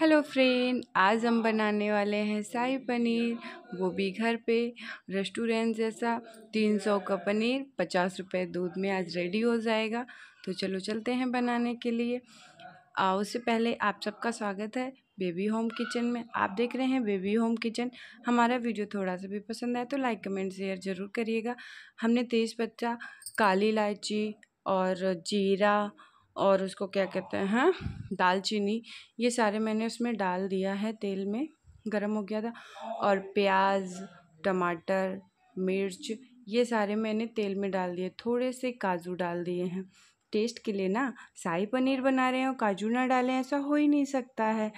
hello friend आज हम बनाने वाले हैं शाही पनीर वो भी घर पे रेस्टोरेंट जैसा 300 का पनीर पचास रुपए दूध में आज रेडी हो जाएगा तो चलो चलते हैं बनाने के लिए आ, उससे पहले आप सबका स्वागत है बेबी होम किचन में आप देख रहे हैं बेबी होम किचन हमारा वीडियो थोड़ा सा भी पसंद आए तो लाइक कमेंट शेयर ज़रूर करिएगा हमने तेज़पत्ता काली इलायची और जीरा और उसको क्या कहते हैं दालचीनी ये सारे मैंने उसमें डाल दिया है तेल में गर्म हो गया था और प्याज टमाटर मिर्च ये सारे मैंने तेल में डाल दिए थोड़े से काजू डाल दिए हैं टेस्ट के लिए ना शाही पनीर बना रहे हो काजू ना डालें ऐसा हो ही नहीं सकता है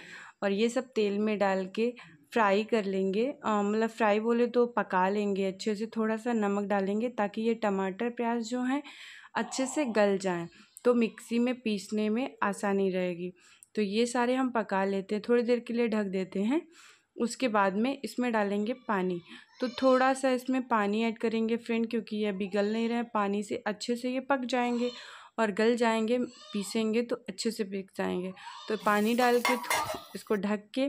और ये सब तेल में डाल के फ्राई कर लेंगे मतलब फ्राई बोले तो पका लेंगे अच्छे से थोड़ा सा नमक डालेंगे ताकि ये टमाटर प्याज जो हैं अच्छे से गल जाएं तो मिक्सी में पीसने में आसानी रहेगी तो ये सारे हम पका लेते हैं थोड़ी देर के लिए ढक देते हैं उसके बाद में इसमें डालेंगे पानी तो थोड़ा सा इसमें पानी ऐड करेंगे फ्रेंड क्योंकि ये अभी गल नहीं रहे पानी से अच्छे से ये पक जाएंगे और गल जाएंगे पीसेंगे तो अच्छे से पीस जाएंगे तो पानी डाल के इसको ढक के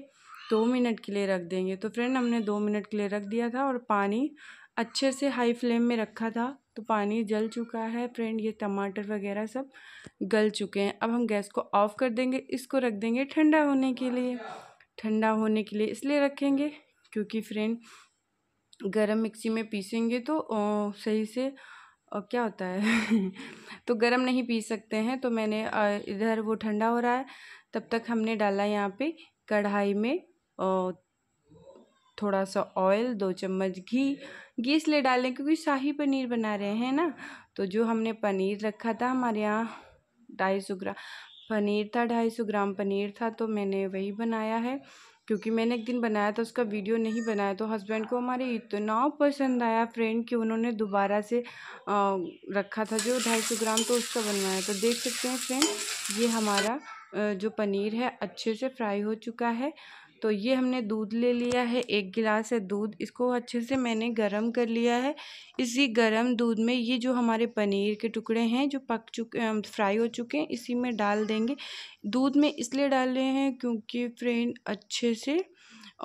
दो मिनट के लिए रख देंगे तो फ्रेंड हमने दो मिनट के लिए रख दिया था और पानी अच्छे से हाई फ्लेम में रखा था तो पानी जल चुका है फ्रेंड ये टमाटर वगैरह सब गल चुके हैं अब हम गैस को ऑफ़ कर देंगे इसको रख देंगे ठंडा होने के लिए ठंडा होने के लिए इसलिए रखेंगे क्योंकि फ्रेंड गरम मिक्सी में पीसेंगे तो ओ, सही से और क्या होता है तो गरम नहीं पी सकते हैं तो मैंने इधर वो ठंडा हो रहा है तब तक हमने डाला यहाँ पे कढ़ाई में और थोड़ा सा ऑयल दो चम्मच घी घी इसलिए डालें क्योंकि शाही पनीर बना रहे हैं ना तो जो हमने पनीर रखा था हमारे यहाँ ढाई सौ ग्राम पनीर था ढाई सौ ग्राम पनीर था तो मैंने वही बनाया है क्योंकि मैंने एक दिन बनाया था उसका वीडियो नहीं बनाया तो हस्बैंड को हमारे इतना पसंद आया फ्रेंड कि उन्होंने दोबारा से आ, रखा था जो ढाई सौ ग्राम तो उसका बनवाया तो देख सकते हैं फ्रेंड ये हमारा जो पनीर है अच्छे से फ्राई हो चुका है तो ये हमने दूध ले लिया है एक गिलास है दूध इसको अच्छे से मैंने गरम कर लिया है इसी गरम दूध में ये जो हमारे पनीर के टुकड़े हैं जो पक चुके फ्राई हो चुके हैं इसी में डाल देंगे दूध में इसलिए डाल रहे हैं क्योंकि फ्रेंड अच्छे से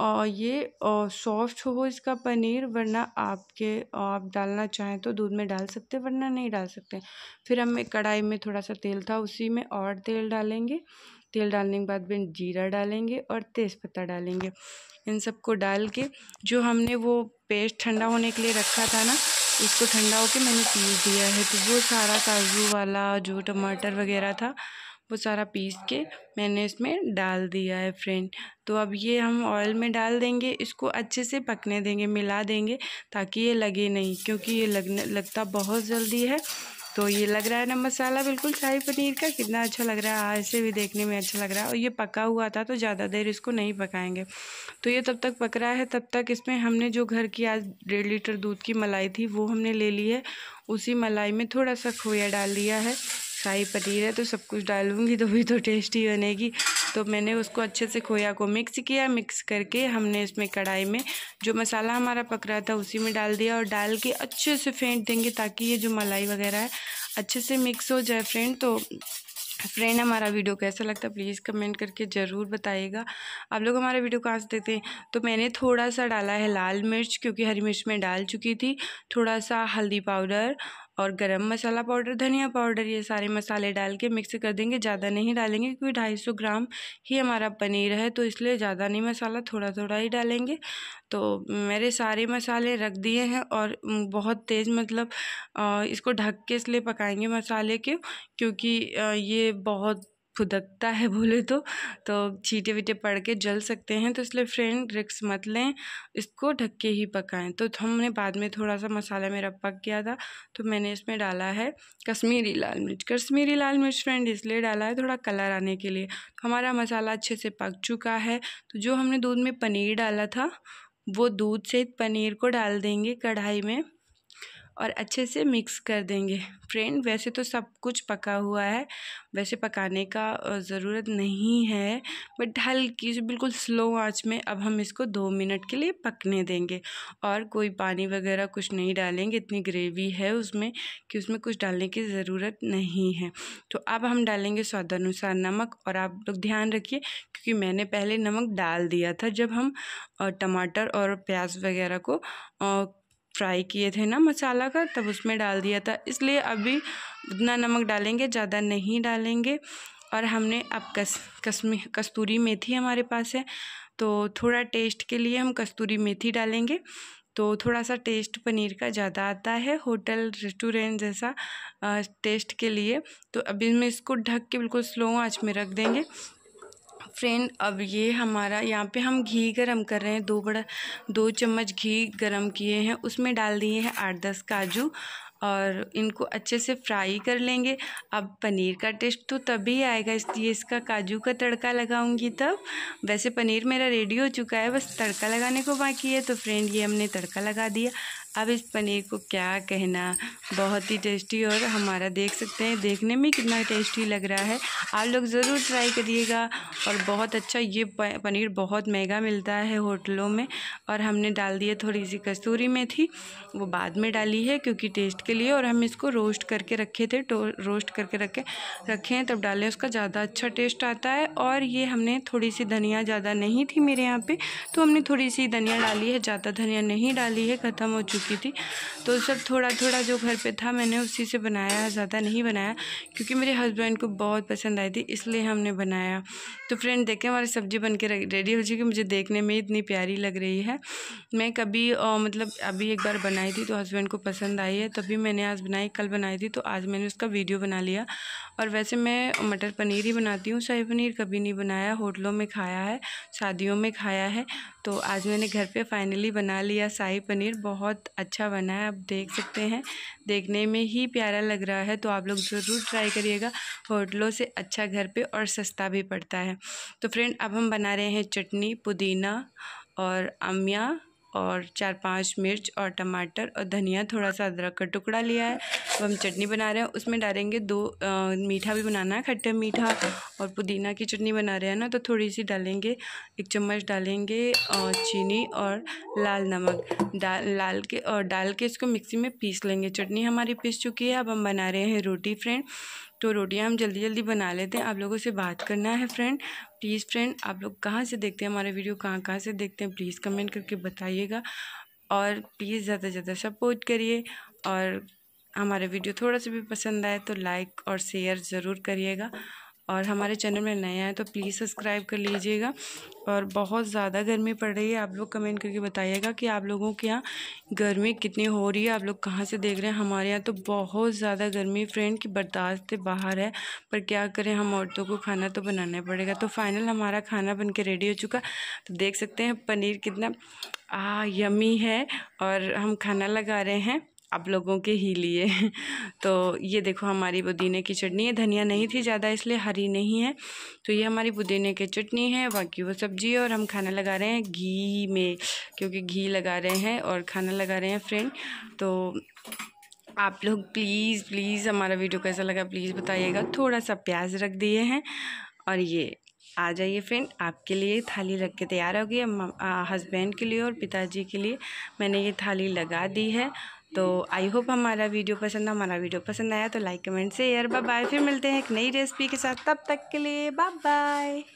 और ये सॉफ्ट हो इसका पनीर वरना आपके आप डालना चाहें तो दूध में डाल सकते वरना नहीं डाल सकते फिर हमें कढ़ाई में थोड़ा सा तेल था उसी में और तेल डालेंगे तेल डालने के बाद में जीरा डालेंगे और तेज़पत्ता डालेंगे इन सबको डाल के जो हमने वो पेस्ट ठंडा होने के लिए रखा था ना उसको ठंडा होके मैंने पीस दिया है तो वो सारा काजू वाला जो टमाटर वगैरह था वो सारा पीस के मैंने इसमें डाल दिया है फ्रेंड तो अब ये हम ऑयल में डाल देंगे इसको अच्छे से पकने देंगे मिला देंगे ताकि ये लगे नहीं क्योंकि ये लगने लगता बहुत जल्दी है तो ये लग रहा है ना मसाला बिल्कुल शाही पनीर का कितना अच्छा लग रहा है ऐसे भी देखने में अच्छा लग रहा है और ये पका हुआ था तो ज़्यादा देर इसको नहीं पकाएंगे तो ये तब तक पक रहा है तब तक इसमें हमने जो घर की आज डेढ़ लीटर दूध की मलाई थी वो हमने ले ली है उसी मलाई में थोड़ा सा खोया डाल दिया है शाही पनीर है तो सब कुछ डालूंगी तो भी तो टेस्टी बनेगी तो मैंने उसको अच्छे से खोया को मिक्स किया मिक्स करके हमने इसमें कढ़ाई में जो मसाला हमारा पक रहा था उसी में डाल दिया और डाल के अच्छे से फेंट देंगे ताकि ये जो मलाई वगैरह है अच्छे से मिक्स हो जाए फ्रेंड तो फ्रेंड हमारा वीडियो कैसा लगता है प्लीज़ कमेंट करके ज़रूर बताइएगा आप लोग हमारा वीडियो कहाँ से देखते हैं तो मैंने थोड़ा सा डाला है लाल मिर्च क्योंकि हरी मिर्च में डाल चुकी थी थोड़ा सा हल्दी पाउडर और गरम मसाला पाउडर धनिया पाउडर ये सारे मसाले डाल के मिक्स कर देंगे ज़्यादा नहीं डालेंगे क्योंकि ढाई सौ ग्राम ही हमारा पनीर है तो इसलिए ज़्यादा नहीं मसाला थोड़ा थोड़ा ही डालेंगे तो मेरे सारे मसाले रख दिए हैं और बहुत तेज़ मतलब इसको ढक के इसलिए पकाएंगे मसाले के क्योंकि ये बहुत फुदकता है बोले तो तो छीटे वीटे पड़ के जल सकते हैं तो इसलिए फ्रेंड रिक्स मत लें इसको ढक के ही पकाएं तो हमने बाद में थोड़ा सा मसाला मेरा पक गया था तो मैंने इसमें डाला है कश्मीरी लाल मिर्च कश्मीरी लाल मिर्च फ्रेंड इसलिए डाला है थोड़ा कलर आने के लिए तो हमारा मसाला अच्छे से पक चुका है तो जो हमने दूध में पनीर डाला था वो दूध से पनीर को डाल देंगे कढ़ाई में और अच्छे से मिक्स कर देंगे फ्रेंड वैसे तो सब कुछ पका हुआ है वैसे पकाने का ज़रूरत नहीं है बट हल्की से बिल्कुल स्लो आंच में अब हम इसको दो मिनट के लिए पकने देंगे और कोई पानी वगैरह कुछ नहीं डालेंगे इतनी ग्रेवी है उसमें कि उसमें कुछ डालने की ज़रूरत नहीं है तो अब हम डालेंगे स्वादानुसार नमक और आप लोग ध्यान रखिए क्योंकि मैंने पहले नमक डाल दिया था जब हम टमाटर और प्याज वगैरह को फ्राई किए थे ना मसाला का तब उसमें डाल दिया था इसलिए अभी उतना नमक डालेंगे ज़्यादा नहीं डालेंगे और हमने अब कस कसमी कस्तूरी मेथी हमारे पास है तो थोड़ा टेस्ट के लिए हम कस्तूरी मेथी डालेंगे तो थोड़ा सा टेस्ट पनीर का ज़्यादा आता है होटल रेस्टोरेंट जैसा आ, टेस्ट के लिए तो अभी मैं इसको ढक के बिल्कुल स्लो आँच में रख देंगे फ्रेंड अब ये हमारा यहाँ पे हम घी गरम कर रहे हैं दो बड़ा दो चम्मच घी गरम किए हैं उसमें डाल दिए हैं आठ दस काजू और इनको अच्छे से फ्राई कर लेंगे अब पनीर का टेस्ट तो तभी आएगा इसलिए इसका काजू का तड़का लगाऊंगी तब वैसे पनीर मेरा रेडी हो चुका है बस तड़का लगाने को बाकी है तो फ्रेंड ये हमने तड़का लगा दिया अब इस पनीर को क्या कहना बहुत ही टेस्टी और हमारा देख सकते हैं देखने में कितना टेस्टी लग रहा है आप लोग ज़रूर ट्राई करिएगा और बहुत अच्छा ये पनीर बहुत महंगा मिलता है होटलों में और हमने डाल दिया थोड़ी सी कस्तूरी में थी वो बाद में डाली है क्योंकि टेस्ट के लिए और हम इसको रोस्ट करके रखे थे रोस्ट करके रखे रखे हैं तब डालें उसका ज़्यादा अच्छा टेस्ट आता है और ये हमने थोड़ी सी धनिया ज़्यादा नहीं थी मेरे यहाँ पर तो हमने थोड़ी सी धनिया डाली है ज़्यादा धनिया नहीं डाली है ख़त्म हो चुकी चुकी थी तो सब थोड़ा थोड़ा जो घर पे था मैंने उसी से बनाया ज़्यादा नहीं बनाया क्योंकि मेरे हस्बैंड को बहुत पसंद आई थी इसलिए हमने बनाया तो फ्रेंड देखें हमारी सब्ज़ी बन के रेडी हो चुकी मुझे देखने में इतनी प्यारी लग रही है मैं कभी आ, मतलब अभी एक बार बनाई थी तो हस्बैंड को पसंद आई है तभी मैंने आज बनाई कल बनाई थी तो आज मैंने उसका वीडियो बना लिया और वैसे मैं मटर पनीर ही बनाती हूँ शाही पनीर कभी नहीं बनाया होटलों में खाया है शादियों में खाया है तो आज मैंने घर पे फाइनली बना लिया शाही पनीर बहुत अच्छा बना है आप देख सकते हैं देखने में ही प्यारा लग रहा है तो आप लोग ज़रूर ट्राई करिएगा होटलों से अच्छा घर पे और सस्ता भी पड़ता है तो फ्रेंड अब हम बना रहे हैं चटनी पुदीना और अमिया और चार पांच मिर्च और टमाटर और धनिया थोड़ा सा अदरक का टुकड़ा लिया है अब तो हम चटनी बना रहे हैं उसमें डालेंगे दो आ, मीठा भी बनाना है खट्टे मीठा और पुदीना की चटनी बना रहे हैं ना तो थोड़ी सी डालेंगे एक चम्मच डालेंगे और चीनी और लाल नमक डाल लाल के और डाल के इसको मिक्सी में पीस लेंगे चटनी हमारी पीस चुकी है अब हम बना रहे हैं रोटी फ्रेंड तो रोटियाँ हम जल्दी जल्दी बना लेते हैं आप लोगों से बात करना है फ्रेंड प्लीज़ फ्रेंड आप लोग कहाँ से देखते हैं हमारे वीडियो कहाँ कहाँ से देखते हैं प्लीज़ कमेंट करके बताइएगा और प्लीज़ ज़्यादा से ज़्यादा सपोर्ट करिए और हमारा वीडियो थोड़ा सा भी पसंद आए तो लाइक और शेयर ज़रूर करिएगा और हमारे चैनल में नया आए तो प्लीज़ सब्सक्राइब कर लीजिएगा और बहुत ज़्यादा गर्मी पड़ रही है आप लोग कमेंट करके बताइएगा कि आप लोगों के यहाँ गर्मी कितनी हो रही है आप लोग कहाँ से देख रहे हैं हमारे यहाँ तो बहुत ज़्यादा गर्मी फ्रेंड की बर्दाश्त से बाहर है पर क्या करें हम औरतों को खाना तो बनाना पड़ेगा तो फाइनल हमारा खाना बन के रेडी हो चुका तो देख सकते हैं पनीर कितना आ यमी है और हम खाना लगा रहे हैं आप लोगों के ही लिए तो ये देखो हमारी पुदीने की चटनी है धनिया नहीं थी ज़्यादा इसलिए हरी नहीं है तो ये हमारी पुदीने की चटनी है बाकी वो सब्जी है और हम खाना लगा रहे हैं घी में क्योंकि घी लगा रहे हैं और खाना लगा रहे हैं फ्रेंड तो आप लोग प्लीज़ प्लीज़ हमारा वीडियो कैसा लगा प्लीज़ बताइएगा थोड़ा सा प्याज रख दिए हैं और ये आ जाइए फ्रेंड आपके लिए थाली रख के तैयार हो गई हस्बैंड के लिए और पिताजी के लिए मैंने ये थाली लगा दी है तो आई होप हमारा वीडियो पसंद हमारा वीडियो पसंद आया तो like comment share bye bye फिर मिलते हैं एक नई रेसिपी के साथ तब तक के लिए बाय बाय